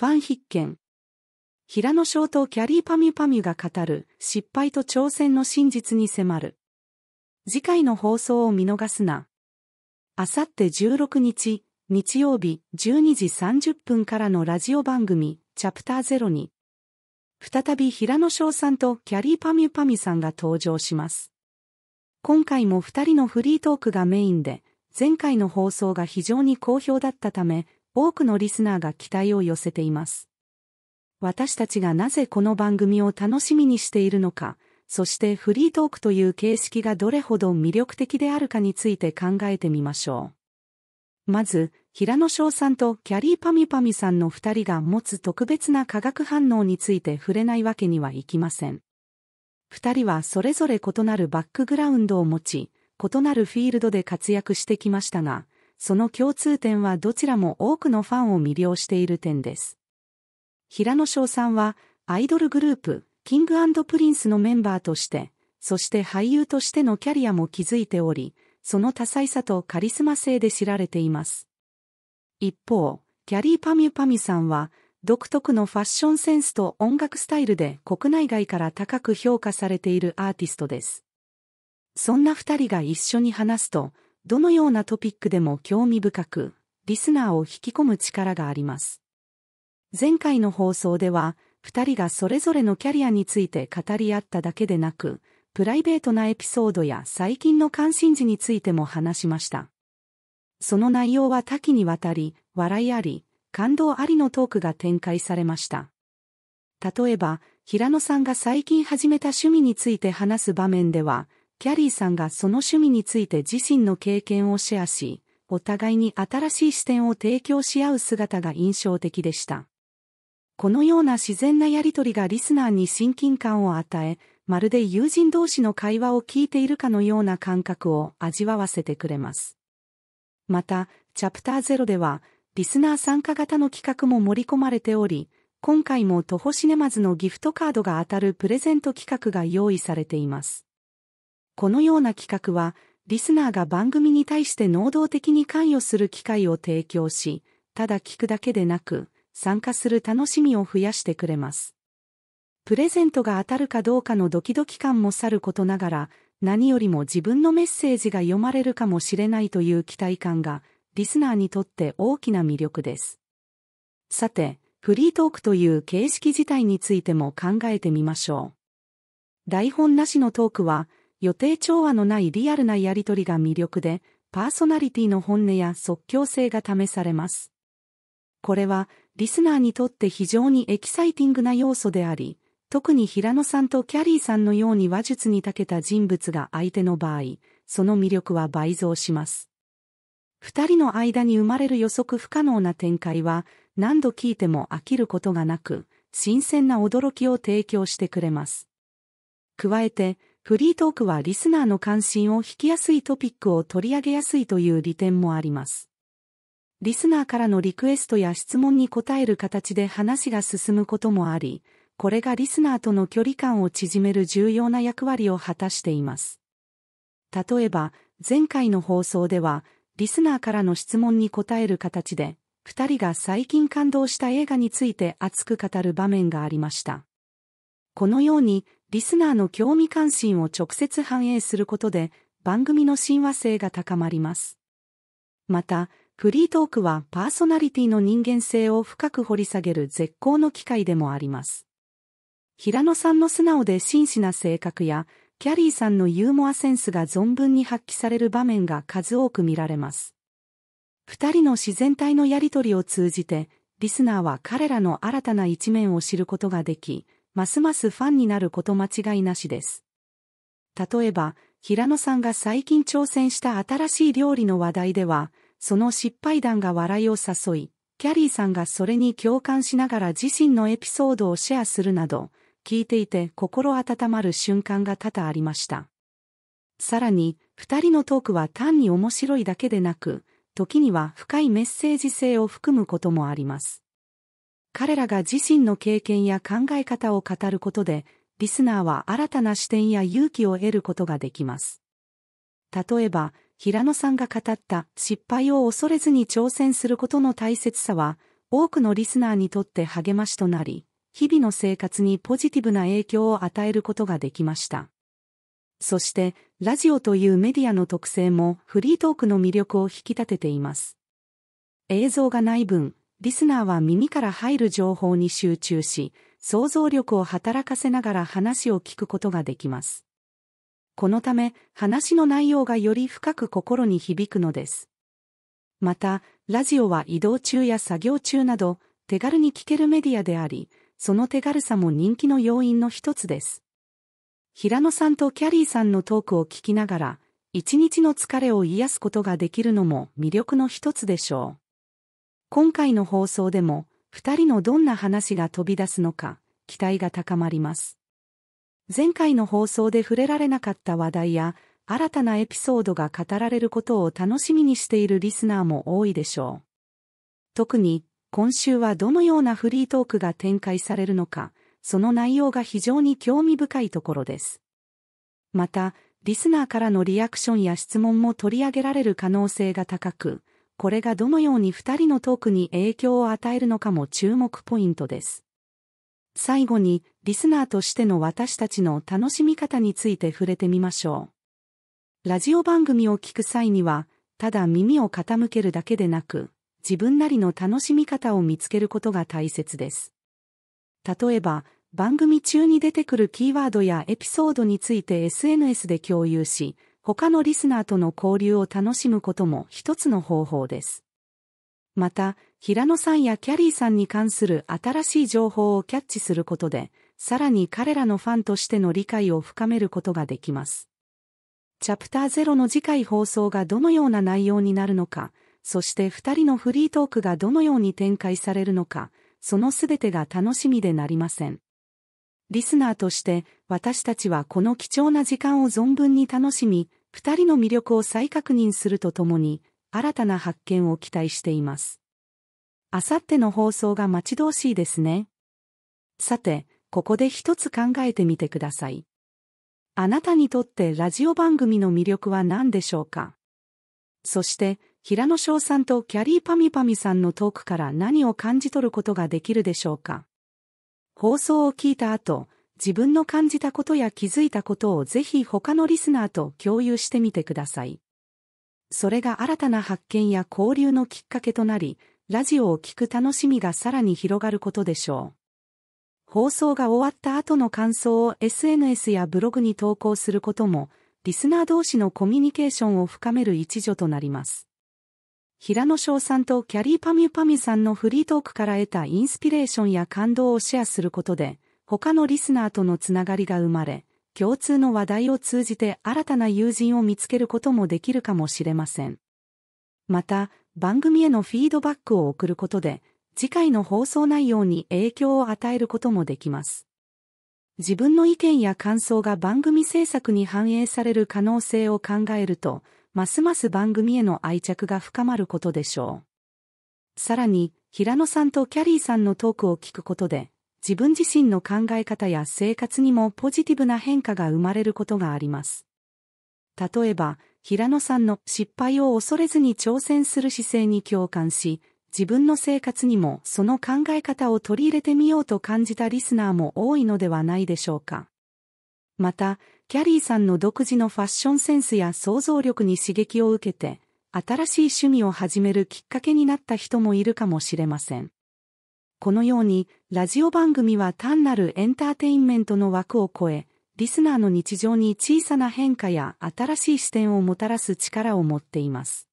ファン必見。平野翔とキャリーパミュパミュが語る失敗と挑戦の真実に迫る。次回の放送を見逃すな。あさって16日、日曜日12時30分からのラジオ番組、チャプター0に、再び平野翔さんとキャリーパミュパミュさんが登場します。今回も二人のフリートークがメインで、前回の放送が非常に好評だったため、多くのリスナーが期待を寄せています。私たちがなぜこの番組を楽しみにしているのか、そしてフリートークという形式がどれほど魅力的であるかについて考えてみましょう。まず、平野翔さんとキャリーパミパミさんの二人が持つ特別な化学反応について触れないわけにはいきません。二人はそれぞれ異なるバックグラウンドを持ち、異なるフィールドで活躍してきましたが、その共通点はどちらも多くのファンを魅了している点です。平野翔さんは、アイドルグループ、キングプリンスのメンバーとして、そして俳優としてのキャリアも築いており、その多彩さとカリスマ性で知られています。一方、キャリーパミュパミュさんは、独特のファッションセンスと音楽スタイルで国内外から高く評価されているアーティストです。そんな二人が一緒に話すと、どのようなトピックでも興味深く、リスナーを引き込む力があります。前回の放送では、二人がそれぞれのキャリアについて語り合っただけでなく、プライベートなエピソードや最近の関心事についても話しました。その内容は多岐にわたり、笑いあり、感動ありのトークが展開されました。例えば、平野さんが最近始めた趣味について話す場面では、キャリーさんがその趣味について自身の経験をシェアし、お互いに新しい視点を提供し合う姿が印象的でした。このような自然なやりとりがリスナーに親近感を与え、まるで友人同士の会話を聞いているかのような感覚を味わわせてくれます。また、チャプター0では、リスナー参加型の企画も盛り込まれており、今回も徒歩シネマズのギフトカードが当たるプレゼント企画が用意されています。このような企画は、リスナーが番組に対して能動的に関与する機会を提供し、ただ聞くだけでなく、参加する楽しみを増やしてくれます。プレゼントが当たるかどうかのドキドキ感もさることながら、何よりも自分のメッセージが読まれるかもしれないという期待感が、リスナーにとって大きな魅力です。さて、フリートークという形式自体についても考えてみましょう。台本なしのトークは、予定調和のないリアルなやりとりが魅力で、パーソナリティの本音や即興性が試されます。これは、リスナーにとって非常にエキサイティングな要素であり、特に平野さんとキャリーさんのように話術に長けた人物が相手の場合、その魅力は倍増します。二人の間に生まれる予測不可能な展開は、何度聞いても飽きることがなく、新鮮な驚きを提供してくれます。加えて、フリートークはリスナーの関心を引きやすいトピックを取り上げやすいという利点もあります。リスナーからのリクエストや質問に答える形で話が進むこともあり、これがリスナーとの距離感を縮める重要な役割を果たしています。例えば、前回の放送では、リスナーからの質問に答える形で、二人が最近感動した映画について熱く語る場面がありました。このように、リスナーの興味関心を直接反映することで、番組の親和性が高まります。また、フリートークはパーソナリティの人間性を深く掘り下げる絶好の機会でもあります。平野さんの素直で真摯な性格や、キャリーさんのユーモアセンスが存分に発揮される場面が数多く見られます。二人の自然体のやりとりを通じて、リスナーは彼らの新たな一面を知ることができ、ますますファンになること間違いなしです。例えば、平野さんが最近挑戦した新しい料理の話題では、その失敗談が笑いを誘い、キャリーさんがそれに共感しながら自身のエピソードをシェアするなど、聞いていて心温まる瞬間が多々ありました。さらに、二人のトークは単に面白いだけでなく、時には深いメッセージ性を含むこともあります。彼らが自身の経験や考え方を語ることで、リスナーは新たな視点や勇気を得ることができます。例えば、平野さんが語った失敗を恐れずに挑戦することの大切さは、多くのリスナーにとって励ましとなり、日々の生活にポジティブな影響を与えることができました。そして、ラジオというメディアの特性もフリートークの魅力を引き立てています。映像がない分、リスナーは耳から入る情報に集中し、想像力を働かせながら話を聞くことができます。このため、話の内容がより深く心に響くのです。また、ラジオは移動中や作業中など、手軽に聞けるメディアであり、その手軽さも人気の要因の一つです。平野さんとキャリーさんのトークを聞きながら、一日の疲れを癒すことができるのも魅力の一つでしょう。今回の放送でも、二人のどんな話が飛び出すのか、期待が高まります。前回の放送で触れられなかった話題や、新たなエピソードが語られることを楽しみにしているリスナーも多いでしょう。特に、今週はどのようなフリートークが展開されるのか、その内容が非常に興味深いところです。また、リスナーからのリアクションや質問も取り上げられる可能性が高く、これがどのように2人のトークに影響を与えるのかも注目ポイントです。最後に、リスナーとしての私たちの楽しみ方について触れてみましょう。ラジオ番組を聞く際には、ただ耳を傾けるだけでなく、自分なりの楽しみ方を見つけることが大切です。例えば、番組中に出てくるキーワードやエピソードについて SNS で共有し、他のリスナーとの交流を楽しむことも一つの方法です。また、平野さんやキャリーさんに関する新しい情報をキャッチすることで、さらに彼らのファンとしての理解を深めることができます。チャプター0の次回放送がどのような内容になるのか、そして二人のフリートークがどのように展開されるのか、そのすべてが楽しみでなりません。リスナーとして私たちはこの貴重な時間を存分に楽しみ、二人の魅力を再確認するとともに、新たな発見を期待しています。あさっての放送が待ち遠しいですね。さて、ここで一つ考えてみてください。あなたにとってラジオ番組の魅力は何でしょうかそして、平野翔さんとキャリーパミパミさんのトークから何を感じ取ることができるでしょうか放送を聞いた後、自分の感じたことや気づいたことをぜひ他のリスナーと共有してみてください。それが新たな発見や交流のきっかけとなり、ラジオを聴く楽しみがさらに広がることでしょう。放送が終わった後の感想を SNS やブログに投稿することも、リスナー同士のコミュニケーションを深める一助となります。平野翔さんとキャリーパミュパミュさんのフリートークから得たインスピレーションや感動をシェアすることで、他のリスナーとのつながりが生まれ、共通の話題を通じて新たな友人を見つけることもできるかもしれません。また、番組へのフィードバックを送ることで、次回の放送内容に影響を与えることもできます。自分の意見や感想が番組制作に反映される可能性を考えると、ますます番組への愛着が深まることでしょう。さらに、平野さんとキャリーさんのトークを聞くことで、自分自身の考え方や生活にもポジティブな変化が生まれることがあります。例えば、平野さんの失敗を恐れずに挑戦する姿勢に共感し、自分の生活にもその考え方を取り入れてみようと感じたリスナーも多いのではないでしょうか。また、キャリーさんの独自のファッションセンスや想像力に刺激を受けて、新しい趣味を始めるきっかけになった人もいるかもしれません。このように、ラジオ番組は単なるエンターテインメントの枠を超え、リスナーの日常に小さな変化や新しい視点をもたらす力を持っています。